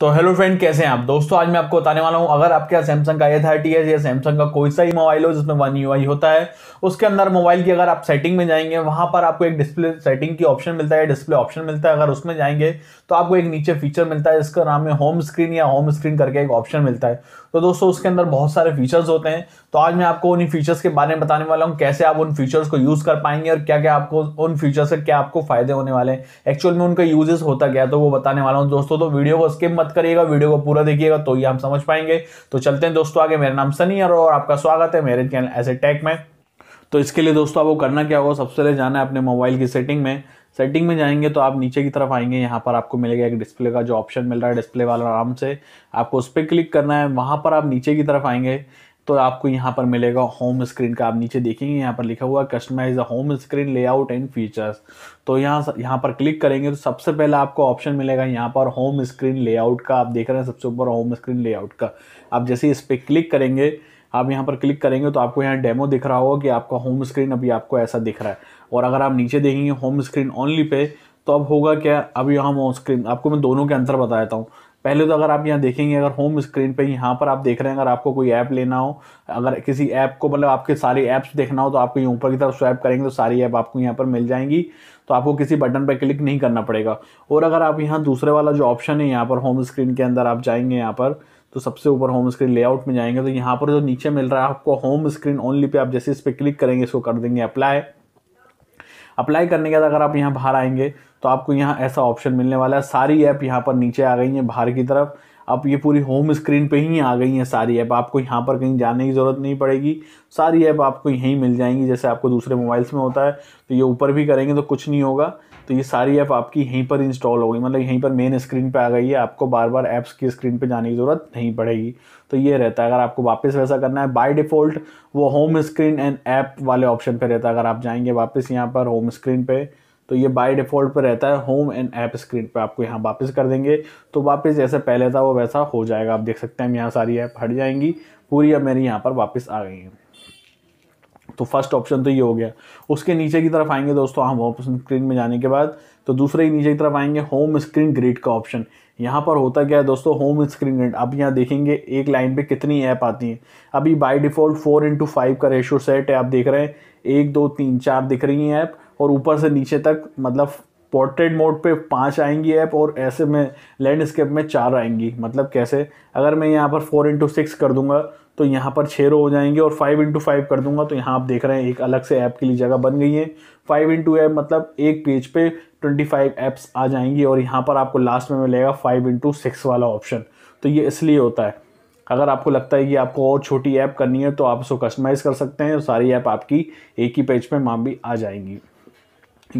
तो hello friend कैसे हैं आप दोस्तों आज मैं आपको बताने वाला हूं अगर आपके यहाँ सैमसंग का ए थर्टी एस या सैमसंग का कोई सा ही मोबाइल हो जिसमें वन यू होता है उसके अंदर मोबाइल की अगर आप सेटिंग में जाएंगे वहां पर आपको एक डिस्प्ले सेटिंग की ऑप्शन मिलता है डिस्प्ले ऑप्शन मिलता है अगर उसमें जाएंगे तो आपको एक नीचे फीचर मिलता है जिसका नाम है होम स्क्रीन या होम स्क्रीन करके एक ऑप्शन मिलता है तो दोस्तों उसके अंदर बहुत सारे फीचर्स होते हैं तो आज मैं आपको उन्हीं फीचर्स के बारे में बताने वाला हूँ कैसे आप उन फीचर्स को यूज़ कर पाएंगे और क्या क्या आपको उन फीचर्स से क्या आपको फायदे होने वाले हैं एक्चुअल में उनका यूजेस होता क्या तो वो बताने वाला हूँ दोस्तों तो वीडियो को स्किप मत मत करिएगा वीडियो को पूरा देखिएगा तो ही हम समझ पाएंगे तो चलते हैं दोस्तों आगे मेरा नाम सनी और आपका स्वागत है मेरे चैनल एस टैक में तो इसके लिए दोस्तों आपको करना क्या होगा सबसे पहले जाना है अपने मोबाइल की सेटिंग में सेटिंग में जाएंगे तो आप नीचे की तरफ आएंगे यहाँ पर आपको मिलेगा एक डिस्प्ले का जो ऑप्शन मिल रहा है डिस्प्ले वाला आराम से आपको उस पर क्लिक करना है वहाँ पर आप नीचे की तरफ आएंगे तो आपको यहाँ पर मिलेगा होम स्क्रीन का आप नीचे देखेंगे यहाँ पर लिखा हुआ customise the home screen layout and features तो यहाँ यहाँ पर क्लिक करेंगे तो सबसे पहले आपको ऑप्शन मिलेगा यहाँ पर होम स्क्रीन लेआउट का आप देख रहे हैं सबसे ऊपर होम स्क्रीन लेआउट का आप जैसे इस पर क्लिक करेंगे आप यहाँ पर क्लिक करेंगे तो आपको यहाँ डेमो दिख रहा होगा कि आपका होम स्क्रीन अभी आपको ऐसा दिख रहा है और अगर आप नीचे देखेंगे होम स्क्रीन ओनली पे तो अब होगा क्या अभी हम होम स्क्रीन आपको मैं दोनों के अंतर बता देता हूँ पहले तो अगर आप यहाँ देखेंगे अगर होम स्क्रीन पे यहाँ पर आप देख रहे हैं अगर आपको कोई ऐप लेना हो अगर किसी ऐप को मतलब आपके सारी ऐप्स देखना हो तो आपको यहाँ ऊपर की तरफ स्वैप करेंगे तो सारी ऐप आपको यहाँ पर मिल जाएंगी तो आपको किसी बटन पर क्लिक नहीं करना पड़ेगा और अगर आप यहाँ दूसरे वाला जो ऑप्शन है यहाँ पर होम स्क्रीन के अंदर आप जाएंगे यहाँ पर तो सबसे ऊपर होम स्क्रीन लेआउट में जाएंगे तो यहाँ पर जो नीचे मिल रहा है आपको होम स्क्रीन ओनली पे आप जैसे इस पर क्लिक करेंगे इसको कर देंगे अप्लाई अप्लाई करने के बाद अगर आप यहाँ बाहर आएंगे तो आपको यहाँ ऐसा ऑप्शन मिलने वाला है सारी ऐप यहाँ पर नीचे आ गई हैं बाहर की तरफ अब ये पूरी होम स्क्रीन पे ही आ गई हैं सारी ऐप आपको यहाँ पर कहीं जाने की ज़रूरत नहीं पड़ेगी सारी ऐप आपको यहीं मिल जाएंगी जैसे आपको दूसरे मोबाइल्स में होता है तो ये ऊपर भी करेंगे तो कुछ नहीं होगा तो ये सारी ऐप आपकी यहीं पर इंस्टॉल हो गई मतलब यहीं पर मेन स्क्रीन पे आ गई है आपको बार बार ऐप्स की स्क्रीन पे जाने की ज़रूरत नहीं पड़ेगी तो ये रहता है अगर आपको वापस वैसा करना है बाय डिफ़ॉल्ट वो होम स्क्रीन एंड ऐप वाले ऑप्शन पर रहता है अगर आप जाएंगे वापस यहाँ पर होम स्क्रीन पर तो ये बाय डिफ़ॉल्ट पर रहता है होम एंड ऐप स्क्रीन पर आपको यहाँ वापस कर देंगे तो वापस जैसे पहले था वो वैसा हो जाएगा आप देख सकते हैं हम यहाँ सारी ऐप हट जाएंगी पूरी अब मेरी यहाँ पर वापस आ गई हैं तो फर्स्ट ऑप्शन तो ये हो गया उसके नीचे की तरफ आएंगे दोस्तों हम होम स्क्रीन में जाने के बाद तो दूसरे ही नीचे की तरफ आएंगे होम स्क्रीन ग्रिड का ऑप्शन यहाँ पर होता क्या है दोस्तों होम स्क्रीन ग्रिड आप यहाँ देखेंगे एक लाइन पे कितनी ऐप आती हैं अभी by default four into five का रेशो सेट है आप देख रहे हैं एक दो तीन चार दिख रही हैं ऐप और ऊपर से नीचे तक मतलब पोर्ट्रेट मोड पे पाँच आएंगी ऐप और ऐसे में लैंडस्केप में चार आएंगी मतलब कैसे अगर मैं यहाँ पर फोर इंटू सिक्स कर दूँगा तो यहाँ पर छः रो हो जाएंगे और फाइव इंटू फाइव कर दूंगा तो यहाँ आप देख रहे हैं एक अलग से ऐप के लिए जगह बन गई है फाइव इंटू ऐप मतलब एक पेज पे ट्वेंटी फाइव ऐप्स आ जाएंगी और यहाँ पर आपको लास्ट में मिलेगा फाइव इंटू सिक्स वाला ऑप्शन तो ये इसलिए होता है अगर आपको लगता है कि आपको और छोटी ऐप करनी है तो आप उसको कस्टमाइज़ कर सकते हैं सारी ऐप आपकी एक ही पेज पर माँ भी आ जाएंगी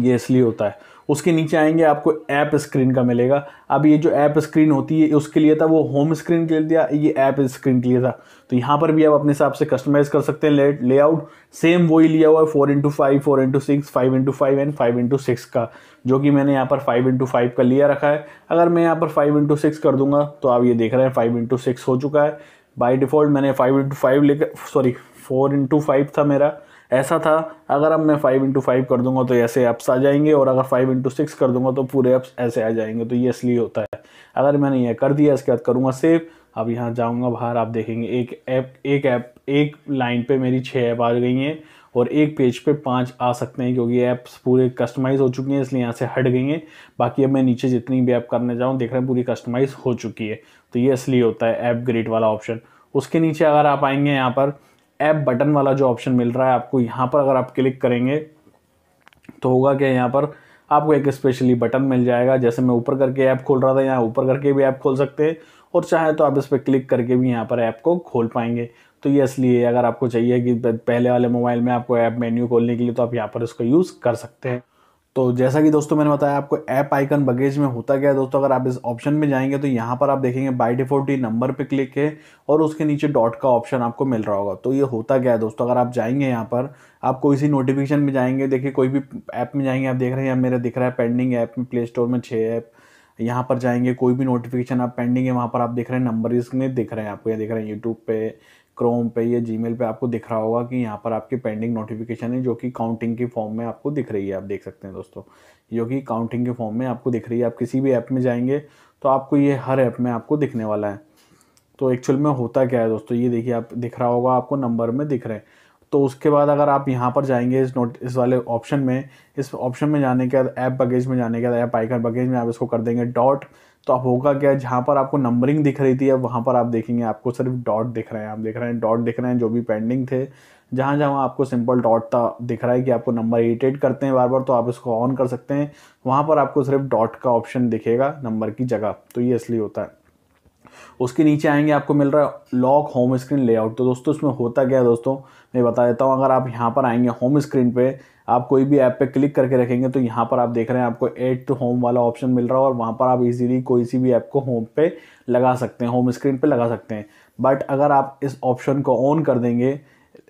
ये इसलिए होता है उसके नीचे आएंगे आपको ऐप स्क्रीन का मिलेगा अब ये जो ऐप स्क्रीन होती है उसके लिए था वो होम स्क्रीन के लिए दिया ये ऐप स्क्रीन के लिए था तो यहाँ पर भी आप अपने हिसाब से कस्टमाइज़ कर सकते हैं लेआउट सेम वो ही लिया हुआ है four into five four into six five into five and five into six का जो कि मैंने यहाँ पर फाइव इंटू फाइव का लिया रखा है अगर मैं यहाँ पर फाइव इंटू सिक्स कर दूंगा तो आप ये देख रहे हैं फाइव इंटू सिक्स हो चुका है बाई डिफ़ॉल्ट मैंने फाइव इंटू फाइव लेकर सॉरी फोर इंटू फाइव था मेरा ऐसा था अगर अब मैं फाइव इंटू फाइव कर दूंगा तो ऐसे ऐप्स आ जाएंगे और अगर फाइव इंटू सिक्स कर दूंगा तो पूरे ऐप्स ऐसे आ जाएंगे तो ये इसलिए होता है अगर मैंने ये कर दिया इसके बाद करूँगा सेव अब यहाँ जाऊँगा बाहर आप देखेंगे एक ऐप एक ऐप एक लाइन पर मेरी छः ऐप आ गई हैं और एक पेज पे पांच आ सकते हैं क्योंकि ऐप्स पूरे कस्टमाइज़ हो चुकी हैं इसलिए यहाँ से हट गई हैं बाकी अब मैं नीचे जितनी भी ऐप करने जाऊँ देख रहे हैं पूरी कस्टमाइज़ हो चुकी है तो ये इसलिए होता है ऐप ग्रेड वाला ऑप्शन उसके नीचे अगर आप आएंगे यहाँ पर ऐप बटन वाला जो ऑप्शन मिल रहा है आपको यहाँ पर अगर आप क्लिक करेंगे तो होगा क्या यहाँ पर आपको एक स्पेशली बटन मिल जाएगा जैसे मैं ऊपर करके ऐप खोल रहा था यहाँ ऊपर करके भी ऐप खोल सकते हैं और चाहे तो आप इस पर क्लिक करके भी यहाँ पर ऐप को खोल पाएंगे तो ये इसलिए अगर आपको चाहिए कि पहले वाले मोबाइल में आपको ऐप मेन्यू खोलने के लिए तो आप यहाँ पर इसको यूज़ कर सकते हैं तो जैसा कि दोस्तों मैंने बताया आपको ऐप आइकन बगेज में होता गया दोस्तों अगर आप इस ऑप्शन में जाएंगे तो यहाँ पर आप देखेंगे बाई डिफॉल्ट नंबर पे क्लिक है और उसके नीचे डॉट का ऑप्शन आपको मिल रहा होगा तो ये होता गया है दोस्तों अगर आप जाएंगे यहाँ पर आप कोई सी नोटिफिकेशन में जाएंगे देखिए कोई भी ऐप में जाएंगे आप देख रहे हैं मेरा दिख रहा है पेंडिंग ऐप में प्ले स्टोर में छः ऐप यहाँ पर जाएंगे कोई भी नोटिफिकेशन आप पेंडिंग है वहाँ पर आप देख रहे हैं नंबर इसमें दिख रहे हैं आपको यहाँ देख रहे हैं यूट्यूब पे क्रोम पे या जी पे आपको दिख रहा होगा कि यहाँ पर आपकी पेंडिंग नोटिफिकेशन है जो कि काउंटिंग के फॉर्म में आपको दिख रही है आप देख सकते हैं दोस्तों जो कि काउंटिंग के फॉर्म में आपको दिख रही है आप किसी भी ऐप में जाएंगे तो आपको ये हर ऐप में आपको दिखने वाला है तो एक्चुअल में होता क्या है दोस्तों ये देखिए आप दिख रहा होगा आपको नंबर में दिख रहे हैं तो उसके बाद अगर आप यहाँ पर जाएंगे इस नोट इस वाले ऑप्शन में इस ऑप्शन में जाने के बाद ऐप बगेज में जाने के बाद ऐप आइकन बगेज में आप इसको कर देंगे डॉट तो आप होगा क्या जहाँ पर आपको नंबरिंग दिख रही थी अब वहाँ पर आप देखेंगे आपको सिर्फ डॉट दिख रहे हैं आप देख रहे हैं डॉट दिख रहे हैं जो भी पेंडिंग थे जहाँ जहाँ आपको सिंपल डॉट था दिख रहा है कि आपको नंबर इरिटेट करते हैं बार बार तो आप इसको ऑन कर सकते हैं वहाँ पर आपको सिर्फ डॉट का ऑप्शन दिखेगा नंबर की जगह तो ये इसलिए होता है उसके नीचे आएंगे आपको मिल रहा है लॉक होम स्क्रीन लेआउट तो दोस्तों इसमें होता क्या है दोस्तों मैं बता देता हूँ अगर आप यहाँ पर आएंगे होम स्क्रीन पे आप कोई भी ऐप पे क्लिक करके रखेंगे तो यहाँ पर आप देख रहे हैं आपको एड टू होम वाला ऑप्शन मिल रहा है और वहाँ पर आप इजीली कोई सी भी ऐप को होम पे लगा सकते हैं होम स्क्रीन पे लगा सकते हैं बट अगर आप इस ऑप्शन को ऑन कर देंगे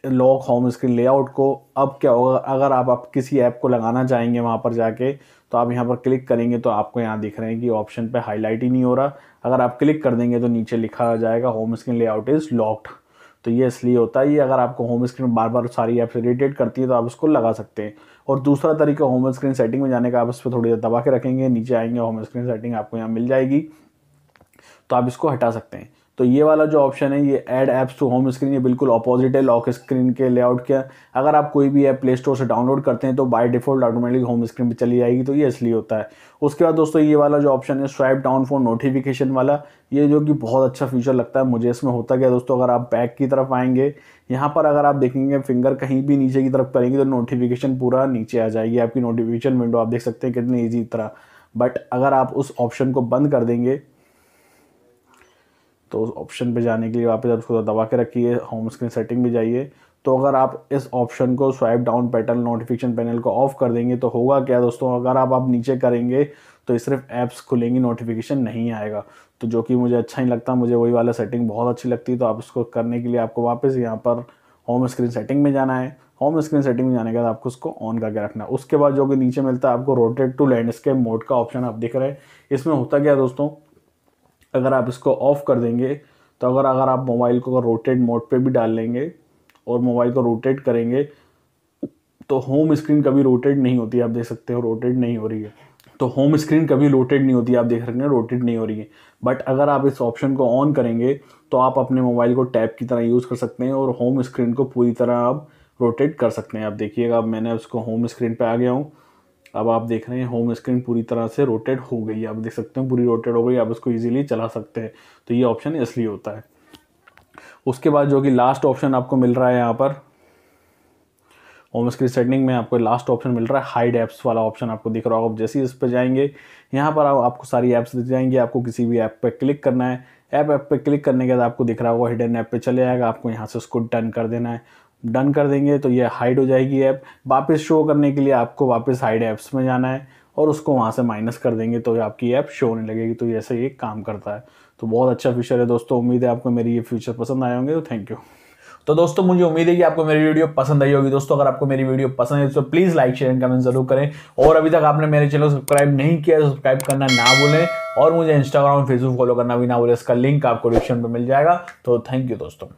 लॉक होम स्क्रीन लेआउट को अब क्या होगा अगर आप आप किसी ऐप को लगाना चाहेंगे वहाँ पर जाके तो आप यहाँ पर क्लिक करेंगे तो आपको यहाँ दिख रहे हैं कि ऑप्शन पे हाईलाइट ही नहीं हो रहा अगर आप क्लिक कर देंगे तो नीचे लिखा जाएगा home screen layout is locked तो ये इसलिए होता है ये अगर आपको होम स्क्रीन बार बार सारी ऐप्स इरीटेट करती है तो आप उसको लगा सकते हैं और दूसरा तरीका होम स्क्रीन सेटिंग में जाने का आप उस पर थोड़ी देर दबा के रखेंगे नीचे आएंगे होम स्क्रीन सेटिंग आपको यहाँ मिल जाएगी तो आप इसको हटा सकते हैं तो ये वाला जो ऑप्शन है ये add apps to home screen ये बिल्कुल अपोजिट है लॉक स्क्रीन के लेआउट के अगर आप कोई भी ऐप प्ले स्टोर से डाउनलोड करते हैं तो by default automatic home screen पे चली जाएगी तो ये इसलिए होता है उसके बाद दोस्तों ये वाला जो ऑप्शन है स्वाइप डाउन फॉर नोटिफिकेशन वाला ये जो कि बहुत अच्छा फीचर लगता है मुझे इसमें होता क्या दोस्तों अगर आप बैक की तरफ आएंगे यहाँ पर अगर आप देखेंगे फिंगर कहीं भी नीचे की तरफ करेंगे तो नोटिफिकेशन पूरा नीचे आ जाएगी आपकी नोटिफिकेशन विंडो आप देख सकते हैं कितनी ईजी तरह बट अगर आप उस ऑप्शन को बंद कर देंगे तो उस ऑप्शन पे जाने के लिए वापस आप उसको दबा के रखिए होम स्क्रीन सेटिंग में जाइए तो अगर आप इस ऑप्शन को swipe down pattern notification panel को ऑफ कर देंगे तो होगा क्या दोस्तों अगर आप आप नीचे करेंगे तो सिर्फ ऐप्स खुलेंगी नोटिफिकेशन नहीं आएगा तो जो कि मुझे अच्छा नहीं लगता मुझे वही वाला सेटिंग बहुत अच्छी लगती है तो आप उसको करने के लिए आपको वापस यहाँ पर होम स्क्रीन सेटिंग में जाना है होम स्क्रीन सेटिंग में जाने के बाद आपको उसको ऑन करके रखना है उसके बाद जो कि नीचे मिलता है आपको रोटेट टू लैंडस्केप मोड का ऑप्शन आप देख रहे हैं इसमें होता क्या दोस्तों अगर आप इसको ऑफ़ कर देंगे तो अगर अगर आप मोबाइल को अगर रोटेट मोड पे भी डाल लेंगे और मोबाइल को रोटेट करेंगे तो होम स्क्रीन कभी रोटेट नहीं होती आप देख सकते हो रोटेट नहीं हो रही है तो होम स्क्रीन कभी रोटेट नहीं होती आप देख सकते हैं रोटेट नहीं हो रही है बट अगर आप इस ऑप्शन को ऑन करेंगे तो आप अपने मोबाइल को टैप की तरह यूज़ कर सकते हैं और होम स्क्रीन को पूरी तरह आप रोटेट कर सकते हैं आप देखिएगा अब मैंने उसको होम स्क्रीन पर आ गया हूँ अब आप देख रहे हैं होम स्क्रीन पूरी तरह से रोटेट हो गई आप देख सकते हैं पूरी रोटेट हो गई आप इसको इजीली चला सकते हैं तो ये ऑप्शन इसलिए होता है उसके बाद जो कि लास्ट ऑप्शन आपको मिल रहा है यहाँ पर होम स्क्रीन सेटिंग में आपको लास्ट ऑप्शन मिल रहा है हाइड ऐप्स वाला ऑप्शन आपको दिख रहा होगा जैसे ही इस पर जाएंगे यहाँ पर आपको सारी ऐप्स दिख जाएंगे आपको किसी भी ऐप पर क्लिक करना है ऐप ऐप पर क्लिक करने के बाद आपको दिख रहा होगा हिडन ऐप पे चले जाएगा आपको यहाँ से उसको डन कर देना है डन कर देंगे तो ये हाइड हो जाएगी ऐप वापस शो करने के लिए आपको वापस हाइड ऐप्स में जाना है और उसको वहाँ से माइनस कर देंगे तो आपकी ऐप शो होने लगेगी तो ऐसे ये काम करता है तो बहुत अच्छा फीचर है दोस्तों उम्मीद है आपको मेरी ये फीचर पसंद आए होंगे तो थैंक यू तो दोस्तों मुझे उम्मीद है कि आपको मेरी वीडियो पसंद आई होगी दोस्तों अगर आपको मेरी वीडियो पसंद है तो please like share and comment जरूर करें और अभी तक आपने मेरे चैनल सब्सक्राइब नहीं किया सब्सक्राइब तो करना ना भूलें और मुझे इंस्टाग्राम और फेसबुक फॉलो करना भी ना भूलें इसका लिंक आपको डिस्क्रिप्शन पर मिल जाएगा तो थैंक यू दोस्तों